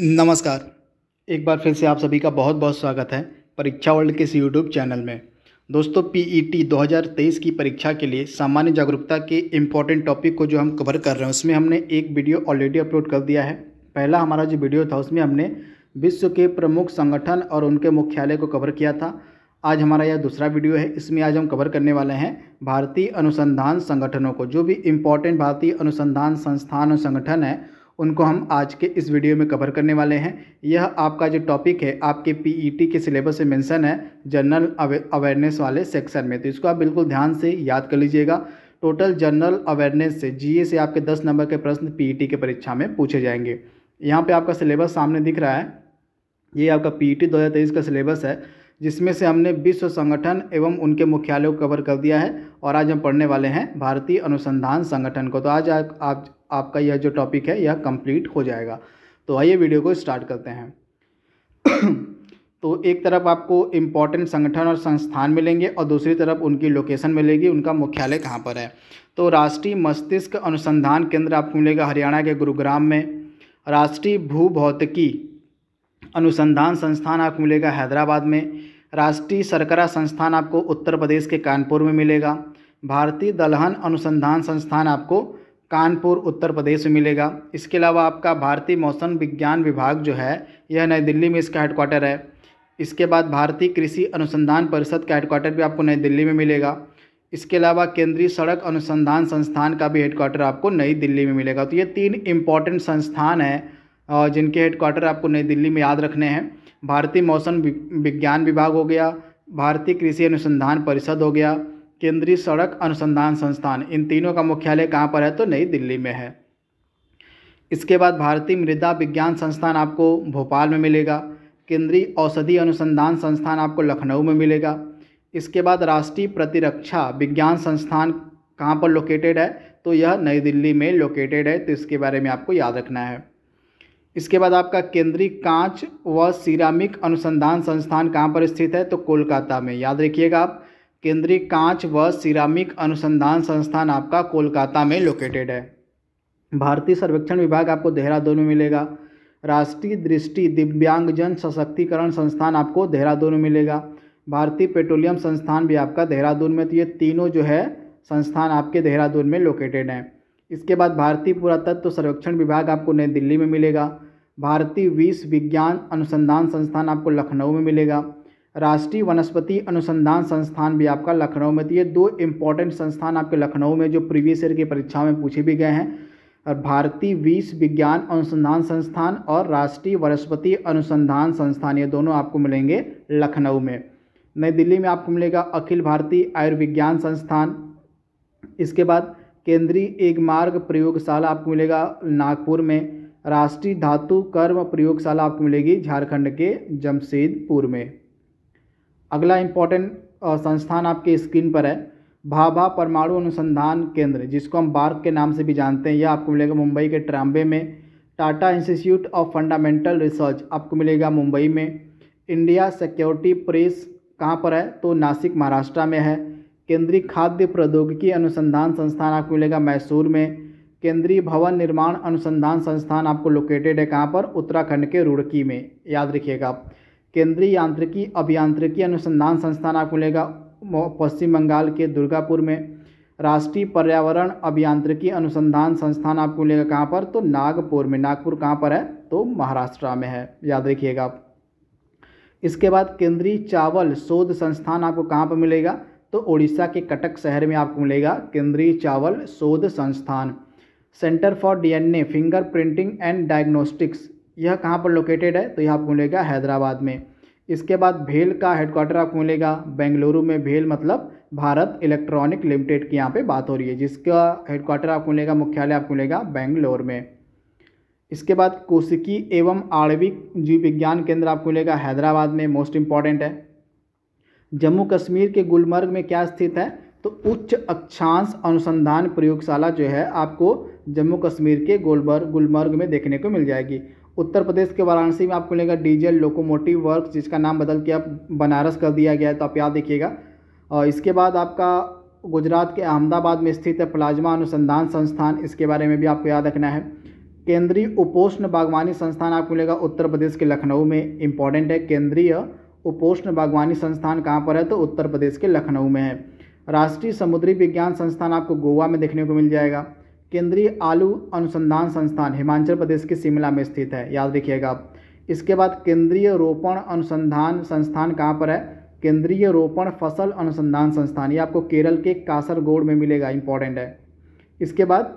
नमस्कार एक बार फिर से आप सभी का बहुत बहुत स्वागत है परीक्षा वर्ल्ड के इस यूट्यूब चैनल में दोस्तों पीईटी e 2023 की परीक्षा के लिए सामान्य जागरूकता के इम्पॉर्टेंट टॉपिक को जो हम कवर कर रहे हैं उसमें हमने एक वीडियो ऑलरेडी अपलोड कर दिया है पहला हमारा जो वीडियो था उसमें हमने विश्व के प्रमुख संगठन और उनके मुख्यालय को कवर किया था आज हमारा यह दूसरा वीडियो है इसमें आज हम कवर करने वाले हैं भारतीय अनुसंधान संगठनों को जो भी इम्पोर्टेंट भारतीय अनुसंधान संस्थान और संगठन है उनको हम आज के इस वीडियो में कवर करने वाले हैं यह आपका जो टॉपिक है आपके पीईटी e के सिलेबस से मेंशन है जनरल अवेयरनेस वाले सेक्शन में तो इसको आप बिल्कुल ध्यान से याद कर लीजिएगा टोटल जनरल अवेयरनेस से जीए से आपके दस नंबर के प्रश्न पीईटी e के परीक्षा में पूछे जाएंगे यहाँ पर आपका सिलेबस सामने दिख रहा है ये आपका पी e ई का सिलेबस है जिसमें से हमने विश्व संगठन एवं उनके मुख्यालयों को कवर कर दिया है और आज हम पढ़ने वाले हैं भारतीय अनुसंधान संगठन को तो आज आप आपका यह जो टॉपिक है यह कंप्लीट हो जाएगा तो आइए वीडियो को स्टार्ट करते हैं तो एक तरफ आपको इम्पॉर्टेंट संगठन और संस्थान मिलेंगे और दूसरी तरफ उनकी लोकेशन मिलेगी उनका मुख्यालय कहाँ पर है तो राष्ट्रीय मस्तिष्क अनुसंधान केंद्र आपको मिलेगा हरियाणा के गुरुग्राम में राष्ट्रीय भू भौतिकी अनुसंधान संस्थान आपको मिलेगा हैदराबाद में राष्ट्रीय सरकरा संस्थान आपको उत्तर प्रदेश के कानपुर में मिलेगा भारतीय दलहन अनुसंधान संस्थान आपको कानपुर उत्तर प्रदेश में मिलेगा इसके अलावा आपका भारतीय मौसम विज्ञान विभाग जो है यह नई दिल्ली में इसका हेडक्वार्टर है इसके बाद भारतीय कृषि अनुसंधान परिषद का हेडक्वार्टर भी आपको नई दिल्ली में मिलेगा इसके अलावा केंद्रीय सड़क अनुसंधान संस्थान का भी हेडक्वार्टर आपको नई दिल्ली में मिलेगा तो ये तीन इम्पॉर्टेंट संस्थान हैं जिनके हेडक्वार्टर आपको नई दिल्ली में याद रखने हैं भारतीय मौसम विज्ञान विभाग हो गया भारतीय कृषि अनुसंधान परिषद हो गया केंद्रीय सड़क अनुसंधान संस्थान इन तीनों का मुख्यालय कहाँ पर है तो नई दिल्ली में है इसके बाद भारतीय मृदा विज्ञान संस्थान आपको भोपाल में मिलेगा केंद्रीय औषधि अनुसंधान संस्थान आपको लखनऊ में मिलेगा इसके बाद राष्ट्रीय प्रतिरक्षा विज्ञान संस्थान कहाँ पर लोकेटेड है तो यह नई दिल्ली में लोकेटेड है तो इसके बारे में आपको याद रखना है इसके बाद आपका केंद्रीय कांच व सिरामिक अनुसंधान संस्थान कहाँ पर स्थित है तो कोलकाता में याद रखिएगा आप केंद्रीय कांच व सिरामिक अनुसंधान संस्थान आपका कोलकाता में लोकेटेड है भारतीय सर्वेक्षण विभाग आपको देहरादून में मिलेगा राष्ट्रीय दृष्टि दिव्यांगजन सशक्तिकरण संस्थान आपको देहरादून में मिलेगा भारतीय पेट्रोलियम संस्थान भी आपका देहरादून में तो ये तीनों जो है संस्थान आपके देहरादून में लोकेटेड हैं इसके बाद भारतीय पुरातत्व सर्वेक्षण विभाग आपको नई दिल्ली में मिलेगा भारतीय विश्व विज्ञान अनुसंधान संस्थान आपको लखनऊ में मिलेगा राष्ट्रीय वनस्पति अनुसंधान संस्थान भी आपका लखनऊ में तो ये दो इम्पॉर्टेंट संस्थान आपके लखनऊ में जो प्रीवियस ईयर की परीक्षाओं में पूछे भी गए हैं और भारतीय विश्व विज्ञान अनुसंधान संस्थान और राष्ट्रीय वनस्पति अनुसंधान संस्थान ये दोनों आपको मिलेंगे लखनऊ में नई दिल्ली में आपको मिलेगा अखिल भारतीय आयुर्विज्ञान संस्थान इसके बाद केंद्रीय एक मार्ग प्रयोगशाला आपको मिलेगा नागपुर में राष्ट्रीय धातु कर्म प्रयोगशाला आपको मिलेगी झारखंड के जमशेदपुर में अगला इम्पोर्टेंट संस्थान आपके स्क्रीन पर है भाभा परमाणु अनुसंधान केंद्र जिसको हम बार्क के नाम से भी जानते हैं यह आपको मिलेगा मुंबई के ट्राम्बे में Tata institute of fundamental research आपको मिलेगा मुंबई में इंडिया सिक्योरिटी प्रेस कहाँ पर है तो नासिक महाराष्ट्र में है केंद्रीय खाद्य प्रौद्योगिकी अनुसंधान संस्थान आपको मिलेगा मैसूर में केंद्रीय भवन निर्माण अनुसंधान संस्थान आपको लोकेटेड है कहाँ पर उत्तराखंड के रुड़की में याद रखिएगा आप केंद्रीय यांत्रिकी अभियांत्रिकी अनुसंधान संस्थान आपको मिलेगा पश्चिम बंगाल के दुर्गापुर में राष्ट्रीय पर्यावरण अभियांत्रिकी अनुसंधान संस्थान आपको मिलेगा कहाँ पर तो नागपुर में नागपुर कहाँ पर है तो महाराष्ट्र में है याद रखिएगा आप इसके बाद केंद्रीय चावल शोध संस्थान आपको कहाँ पर मिलेगा तो उड़ीसा के कटक शहर में आपको मिलेगा केंद्रीय चावल शोध संस्थान centre for DNA fingerprinting and diagnostics यह कहाँ पर लोकेटेड है तो यह आपको मिलेगा हैदराबाद में इसके बाद भेल का हेडक्वार्टर आपको मिलेगा बेंगलुरु में भेल मतलब भारत इलेक्ट्रॉनिक लिमिटेड की यहाँ पे बात हो रही है जिसका हेडक्वार्टर आपको मिलेगा मुख्यालय आपको मिलेगा बेंगलोर में इसके बाद कोशिकी एवं आणविक जीव विज्ञान केंद्र आपको मिलेगा हैदराबाद में मोस्ट इम्पॉर्टेंट है जम्मू कश्मीर के गुलमर्ग में क्या स्थित है तो उच्च अक्षांश अनुसंधान प्रयोगशाला जो है आपको जम्मू कश्मीर के गोलबर्ग गुलमर्ग में देखने को मिल जाएगी उत्तर प्रदेश के वाराणसी में आपको मिलेगा डीजल लोकोमोटिव वर्क जिसका नाम बदल के अब बनारस कर दिया गया है तो आप याद देखिएगा और इसके बाद आपका गुजरात के अहमदाबाद में स्थित है प्लाज्मा अनुसंधान संस्थान इसके बारे में भी आपको याद रखना है केंद्रीय उपोष्ण बागवानी संस्थान आपको मिलेगा उत्तर प्रदेश के लखनऊ में इंपॉर्टेंट है केंद्रीय उपोष्ण बागवानी संस्थान कहाँ पर है तो उत्तर प्रदेश के लखनऊ में है राष्ट्रीय समुद्री विज्ञान संस्थान आपको गोवा में देखने को मिल जाएगा केंद्रीय आलू अनुसंधान संस्थान हिमाचल प्रदेश के शिमला में स्थित है याद रखिएगा आप इसके बाद केंद्रीय रोपण अनुसंधान संस्थान कहाँ पर है केंद्रीय रोपण फसल अनुसंधान संस्थान ये आपको केरल के कासरगोड में मिलेगा इंपॉर्टेंट है इसके बाद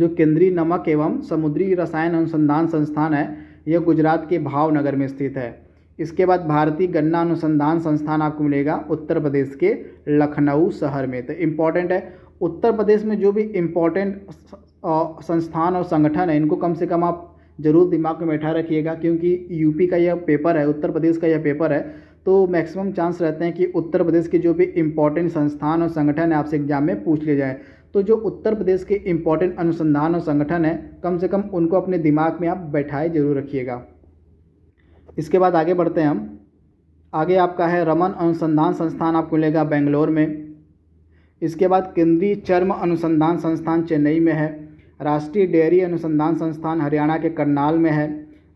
जो केंद्रीय नमक एवं समुद्री रसायन अनुसंधान संस्थान है यह गुजरात के भावनगर में स्थित है इसके बाद भारतीय गन्ना अनुसंधान संस्थान आपको मिलेगा उत्तर प्रदेश के लखनऊ शहर में तो इम्पॉर्टेंट है उत्तर प्रदेश में जो भी इम्पोर्टेंट संस्थान और संगठन है इनको कम से कम आप ज़रूर दिमाग में बैठा रखिएगा क्योंकि यूपी का यह पेपर है उत्तर प्रदेश का यह पेपर है तो मैक्सिमम चांस रहते हैं कि उत्तर प्रदेश के जो भी इम्पोर्टेंट संस्थान और संगठन है आपसे एग्जाम में पूछ लिया जाए तो जो उत्तर प्रदेश के इम्पोर्टेंट अनुसंधान और संगठन है कम से कम उनको अपने दिमाग में आप बैठाए ज़रूर रखिएगा इसके बाद आगे बढ़ते हैं हम आगे आपका है रमन अनुसंधान संस्थान आपको मिलेगा बेंगलोर में इसके बाद केंद्रीय चर्म अनुसंधान संस्थान चेन्नई में है राष्ट्रीय डेयरी अनुसंधान संस्थान हरियाणा के करनाल में है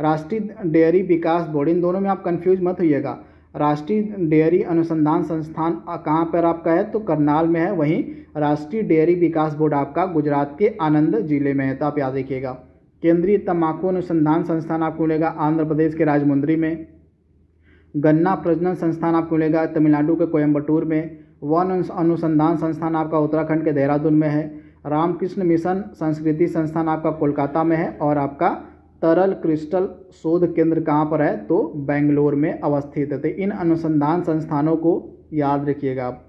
राष्ट्रीय डेयरी विकास बोर्ड इन दोनों में आप कंफ्यूज मत होइएगा राष्ट्रीय डेयरी अनुसंधान संस्थान कहाँ पर आपका है तो करनाल में है वहीं राष्ट्रीय डेयरी विकास बोर्ड आपका गुजरात के आनंद जिले में है तो आप याद रखिएगा केंद्रीय तम्बाकू अनुसंधान संस्थान आपको मिलेगा आंध्र प्रदेश के राजमुंद्री में गन्ना प्रजनन संस्थान आपको मिलेगा तमिलनाडु के कोयम्बटूर में वन अनुसंधान संस्थान आपका उत्तराखंड के देहरादून में है रामकृष्ण मिशन संस्कृति संस्थान आपका कोलकाता में है और आपका तरल क्रिस्टल शोध केंद्र कहाँ पर है तो बेंगलोर में अवस्थित है तो इन अनुसंधान संस्थानों को याद रखिएगा आप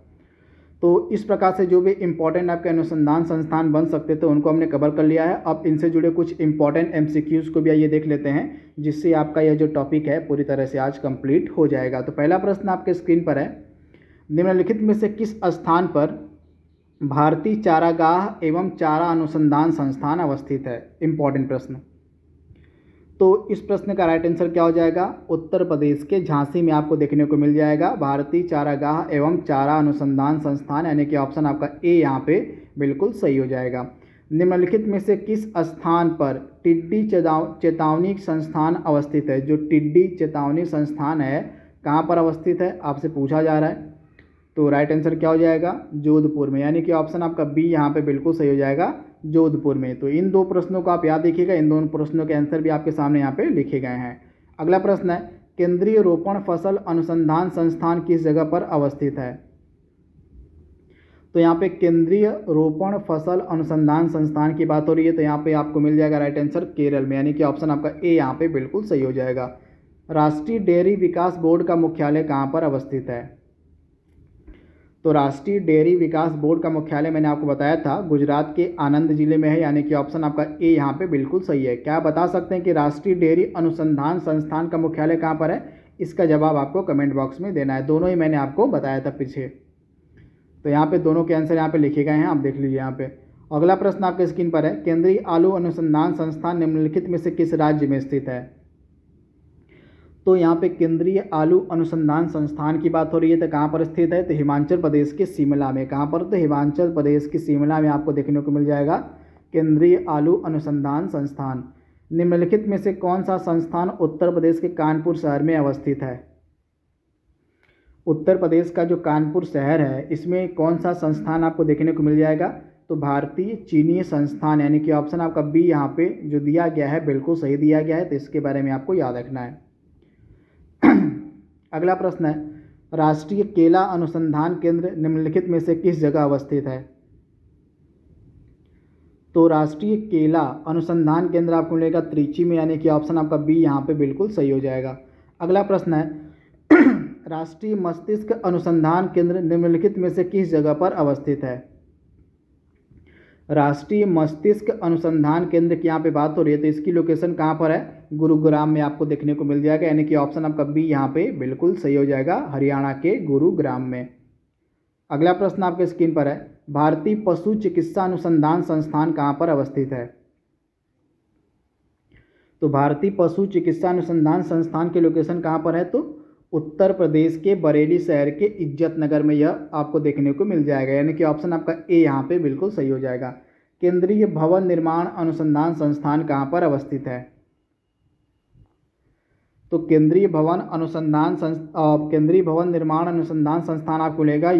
तो इस प्रकार से जो भी इम्पोर्टेंट आपके अनुसंधान संस्थान बन सकते थे उनको हमने कवर कर लिया है अब इनसे जुड़े कुछ इम्पोर्टेंट एम को भी आइए देख लेते हैं जिससे आपका यह जो टॉपिक है पूरी तरह से आज कंप्लीट हो जाएगा तो पहला प्रश्न आपके स्क्रीन पर है निम्नलिखित में से किस स्थान पर भारतीय चारागाह एवं चारा अनुसंधान संस्थान अवस्थित है इम्पॉर्टेंट प्रश्न तो इस प्रश्न का राइट आंसर क्या हो जाएगा उत्तर प्रदेश के झांसी में आपको देखने को मिल जाएगा भारतीय चारागाह एवं चारा अनुसंधान संस्थान यानी कि ऑप्शन आपका ए यहाँ पे बिल्कुल सही हो जाएगा निम्नलिखित में से किस स्थान पर टिड्डी चेताव चेतावनी संस्थान अवस्थित है जो टिड्डी चेतावनी संस्थान है कहाँ पर अवस्थित है आपसे पूछा जा रहा है तो राइट आंसर क्या हो जाएगा जोधपुर में यानी कि ऑप्शन आपका बी यहाँ पे बिल्कुल सही हो जाएगा जोधपुर में तो इन दो प्रश्नों को आप याद देखिएगा इन दोनों प्रश्नों के आंसर भी आपके सामने यहाँ पे लिखे गए हैं अगला प्रश्न है केंद्रीय रोपण फसल अनुसंधान संस्थान किस जगह पर अवस्थित है तो यहाँ पे केंद्रीय रोपण फसल अनुसंधान संस्थान की बात हो रही है तो यहाँ पे आपको मिल जाएगा राइट आंसर केरल में यानी कि ऑप्शन आपका ए यहाँ पे बिल्कुल सही हो जाएगा राष्ट्रीय डेयरी विकास बोर्ड का मुख्यालय कहाँ पर अवस्थित है तो राष्ट्रीय डेयरी विकास बोर्ड का मुख्यालय मैंने आपको बताया था गुजरात के आनंद जिले में है यानी कि ऑप्शन आपका ए यहाँ पे बिल्कुल सही है क्या बता सकते हैं कि राष्ट्रीय डेयरी अनुसंधान संस्थान का मुख्यालय कहाँ पर है इसका जवाब आपको कमेंट बॉक्स में देना है दोनों ही मैंने आपको बताया था पीछे तो यहाँ पर दोनों के आंसर यहाँ पर लिखे गए हैं आप देख लीजिए यहाँ पर अगला प्रश्न आपके स्क्रीन पर है केंद्रीय आलू अनुसंधान संस्थान निम्नलिखित में से किस राज्य में स्थित है तो यहाँ पे केंद्रीय आलू अनुसंधान संस्थान की बात हो रही है तो कहाँ पर स्थित है तो हिमाचल प्रदेश के शिमला में कहाँ पर तो हिमाचल प्रदेश के शिमला में आपको देखने को मिल जाएगा केंद्रीय आलू अनुसंधान संस्थान निम्नलिखित में से कौन सा संस्थान उत्तर प्रदेश के कानपुर शहर में अवस्थित है उत्तर प्रदेश का जो कानपुर शहर है इसमें कौन सा संस्थान आपको देखने को मिल जाएगा तो भारतीय चीनी संस्थान यानी कि ऑप्शन आपका बी यहाँ पे जो दिया गया है बिल्कुल सही दिया गया है तो इसके बारे में आपको याद रखना है अगला प्रश्न है राष्ट्रीय केला अनुसंधान केंद्र निम्नलिखित में से किस जगह अवस्थित है तो राष्ट्रीय केला अनुसंधान केंद्र आपको मिलेगा त्रिची में यानी कि ऑप्शन आपका बी यहाँ पे बिल्कुल सही हो जाएगा अगला प्रश्न है राष्ट्रीय मस्तिष्क अनुसंधान केंद्र निम्नलिखित में से किस जगह पर अवस्थित है राष्ट्रीय मस्तिष्क अनुसंधान केंद्र की यहाँ पे बात हो रही है तो इसकी लोकेशन कहाँ पर है गुरुग्राम में आपको देखने को मिल जाएगा यानी कि ऑप्शन आपका बी यहाँ पे बिल्कुल सही हो जाएगा हरियाणा के गुरुग्राम में अगला प्रश्न आपके स्क्रीन पर है भारतीय पशु चिकित्सा अनुसंधान संस्थान कहाँ पर अवस्थित है तो भारतीय पशु चिकित्सा अनुसंधान संस्थान की लोकेशन कहाँ पर है तो उत्तर प्रदेश के बरेली शहर के इज्जत नगर में यह आपको देखने को मिल जाएगा यानी कि ऑप्शन आपका ए यहाँ पे बिल्कुल सही हो जाएगा केंद्रीय भवन निर्माण अनुसंधान संस्थान कहाँ पर अवस्थित है तो केंद्रीय भवन अनुसंधान केंद्रीय भवन निर्माण अनुसंधान संस्थान आपको लेगा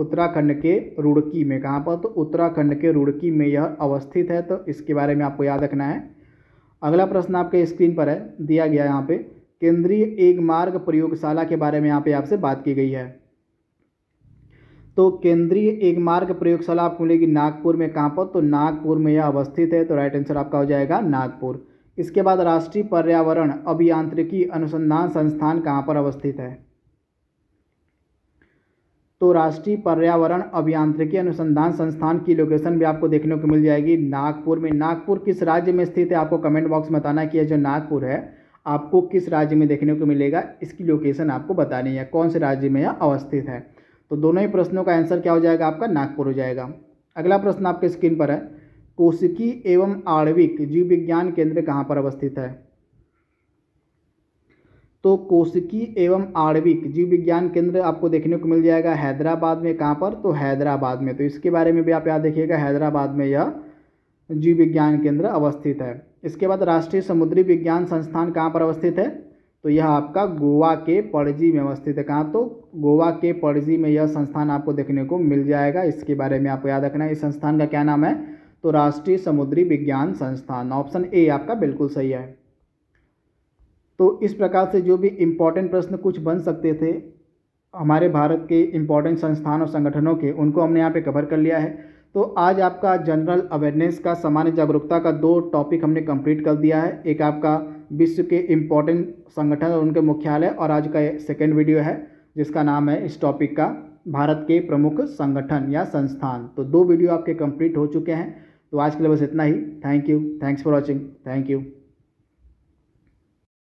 उत्तराखंड के रुड़की में कहाँ पर तो उत्तराखंड के रुड़की में यह अवस्थित है तो इसके बारे में आपको याद रखना है अगला प्रश्न आपके स्क्रीन पर है दिया गया यहाँ पर केंद्रीय एक मार्ग प्रयोगशाला के बारे में यहाँ पे आपसे बात की गई है तो केंद्रीय एक मार्ग प्रयोगशाला आपको मिलेगी नागपुर में कहाँ पर तो नागपुर में यह अवस्थित है तो राइट आंसर आपका हो जाएगा नागपुर इसके बाद राष्ट्रीय पर्यावरण अभियांत्रिकी अनुसंधान संस्थान कहाँ पर अवस्थित है तो राष्ट्रीय पर्यावरण अभियांत्रिकी अनुसंधान संस्थान की लोकेशन भी आपको देखने को मिल जाएगी नागपुर में नागपुर किस राज्य में स्थित है आपको कमेंट बॉक्स में बताना कि यह जो नागपुर है आपको किस राज्य में देखने को मिलेगा इसकी लोकेशन आपको बतानी है कौन से राज्य में यह अवस्थित है तो दोनों ही प्रश्नों का आंसर क्या हो जाएगा आपका नागपुर हो जाएगा अगला प्रश्न आपके स्क्रीन पर है कोशिकी एवं आणविक जीव विज्ञान केंद्र कहाँ पर अवस्थित है तो कोशिकी एवं आणविक जीव विज्ञान केंद्र आपको देखने को मिल जाएगा हैदराबाद में कहाँ पर तो हैदराबाद में तो इसके बारे में भी आप याद देखिएगा हैदराबाद में यह जीव विज्ञान केंद्र अवस्थित है इसके बाद राष्ट्रीय समुद्री विज्ञान संस्थान कहाँ पर अवस्थित है तो यह आपका गोवा के पणजी में अवस्थित है कहाँ तो गोवा के पणजी में यह संस्थान आपको देखने को मिल जाएगा इसके बारे में आपको याद रखना है इस संस्थान का क्या नाम है तो राष्ट्रीय समुद्री विज्ञान संस्थान ऑप्शन ए आपका बिल्कुल सही है तो इस प्रकार से जो भी इम्पोर्टेंट प्रश्न कुछ बन सकते थे हमारे भारत के इम्पोर्टेंट संस्थान और संगठनों के उनको हमने यहाँ पे कवर कर लिया है तो आज आपका जनरल अवेयरनेस का सामान्य जागरूकता का दो टॉपिक हमने कंप्लीट कर दिया है एक आपका विश्व के इम्पोर्टेंट संगठन और उनके मुख्यालय और आज का सेकेंड वीडियो है जिसका नाम है इस टॉपिक का भारत के प्रमुख संगठन या संस्थान तो दो वीडियो आपके कंप्लीट हो चुके हैं तो आज के लिए बस इतना ही thank you thanks for watching thank you